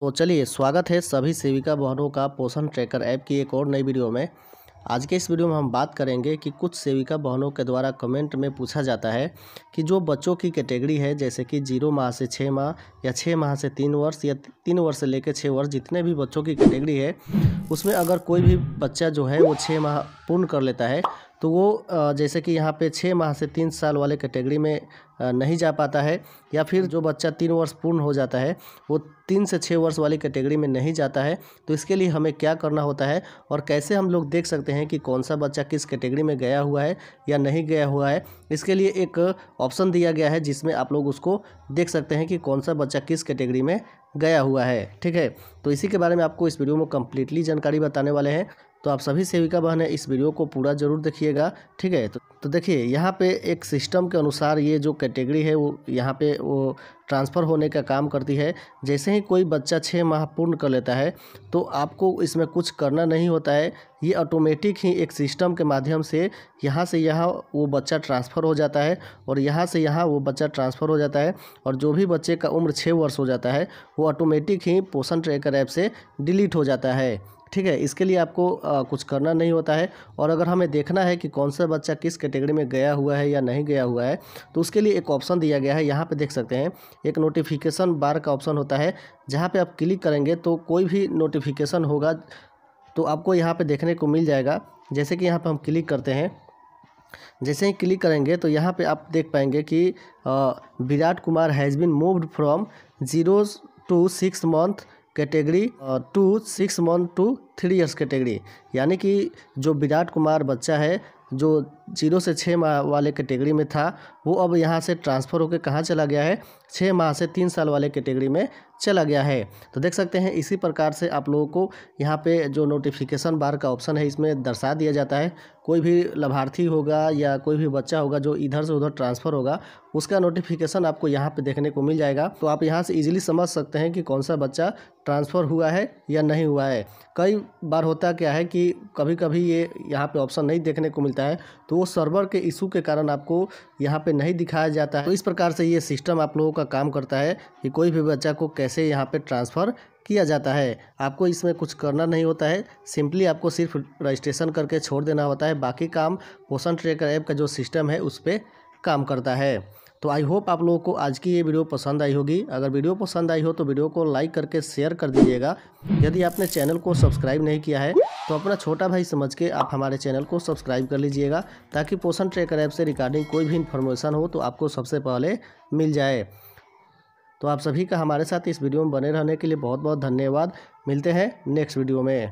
तो चलिए स्वागत है सभी सेविका बहनों का पोषण ट्रैकर ऐप की एक और नई वीडियो में आज के इस वीडियो में हम बात करेंगे कि कुछ सेविका बहनों के द्वारा कमेंट में पूछा जाता है कि जो बच्चों की कैटेगरी है जैसे कि जीरो माह से छः माह या छः माह से तीन वर्ष या तीन वर्ष से लेकर छः वर्ष जितने भी बच्चों की कैटेगरी है उसमें अगर कोई भी बच्चा जो है वो छः माह पूर्ण कर लेता है तो वो जैसे कि यहाँ पे छः माह से तीन साल वाले कैटेगरी में नहीं जा पाता है या फिर जो बच्चा तीन वर्ष पूर्ण हो जाता है वो तीन से छः वर्ष वाली कैटेगरी में नहीं जाता है तो इसके लिए हमें क्या करना होता है और कैसे हम लोग देख सकते हैं कि कौन सा बच्चा किस कैटेगरी में गया हुआ है या नहीं गया हुआ है इसके लिए एक ऑप्शन दिया गया है जिसमें आप लोग उसको देख सकते हैं कि कौन सा बच्चा किस कैटेगरी में गया हुआ है ठीक है तो इसी के बारे में आपको इस वीडियो में कम्प्लीटली जानकारी बताने वाले हैं तो आप सभी सेविका बहनें इस वीडियो को पूरा जरूर देखिएगा ठीक है तो, तो देखिए यहाँ पे एक सिस्टम के अनुसार ये जो कैटेगरी है वो यहाँ पे वो ट्रांसफ़र होने का काम करती है जैसे ही कोई बच्चा छः माह पूर्ण कर लेता है तो आपको इसमें कुछ करना नहीं होता है ये ऑटोमेटिक ही एक सिस्टम के माध्यम से यहाँ से यहाँ वो बच्चा ट्रांसफ़र हो जाता है और यहाँ से यहाँ वो बच्चा ट्रांसफ़र हो जाता है और जो भी बच्चे का उम्र छः वर्ष हो जाता है वो ऑटोमेटिक ही पोषण ट्रैकर ऐप से डिलीट हो जाता है ठीक है इसके लिए आपको आ, कुछ करना नहीं होता है और अगर हमें देखना है कि कौन सा बच्चा किस कैटेगरी में गया हुआ है या नहीं गया हुआ है तो उसके लिए एक ऑप्शन दिया गया है यहाँ पे देख सकते हैं एक नोटिफिकेशन बार का ऑप्शन होता है जहाँ पे आप क्लिक करेंगे तो कोई भी नोटिफिकेशन होगा तो आपको यहाँ पर देखने को मिल जाएगा जैसे कि यहाँ पर हम क्लिक करते हैं जैसे ही क्लिक करेंगे तो यहाँ पर आप देख पाएंगे कि Virat Kumar has been moved from zero to six month category to six month to three years category यानी कि जो विराट कुमार बच्चा है जो जीरो से छः माह वाले कैटेगरी में था वो अब यहाँ से ट्रांसफ़र होकर कहाँ चला गया है छः माह से तीन साल वाले कैटेगरी में चला गया है तो देख सकते हैं इसी प्रकार से आप लोगों को यहाँ पे जो नोटिफिकेशन बार का ऑप्शन है इसमें दर्शा दिया जाता है कोई भी लाभार्थी होगा या कोई भी बच्चा होगा जो इधर से उधर ट्रांसफ़र होगा उसका नोटिफिकेशन आपको यहाँ पे देखने को मिल जाएगा तो आप यहाँ से इजीली समझ सकते हैं कि कौन सा बच्चा ट्रांसफ़र हुआ है या नहीं हुआ है कई बार होता क्या है कि कभी कभी ये यहाँ पे ऑप्शन नहीं देखने को मिलता है तो वो सर्वर के इशू के कारण आपको यहाँ पर नहीं दिखाया जाता है तो इस प्रकार से ये सिस्टम आप लोगों का काम करता है कि कोई भी बच्चा को कैसे कैसे यहाँ पर ट्रांसफ़र किया जाता है आपको इसमें कुछ करना नहीं होता है सिंपली आपको सिर्फ रजिस्ट्रेशन करके छोड़ देना होता है बाकी काम पोषण ट्रेकर ऐप का जो सिस्टम है उस पर काम करता है तो आई होप आप लोगों को आज की ये वीडियो पसंद आई होगी अगर वीडियो पसंद आई हो तो वीडियो को लाइक करके शेयर कर दीजिएगा यदि आपने चैनल को सब्सक्राइब नहीं किया है तो अपना छोटा भाई समझ के आप हमारे चैनल को सब्सक्राइब कर लीजिएगा ताकि पोषण ट्रैकर ऐप से रिगार्डिंग कोई भी इन्फॉर्मेशन हो तो आपको सबसे पहले मिल जाए तो आप सभी का हमारे साथ इस वीडियो में बने रहने के लिए बहुत बहुत धन्यवाद मिलते हैं नेक्स्ट वीडियो में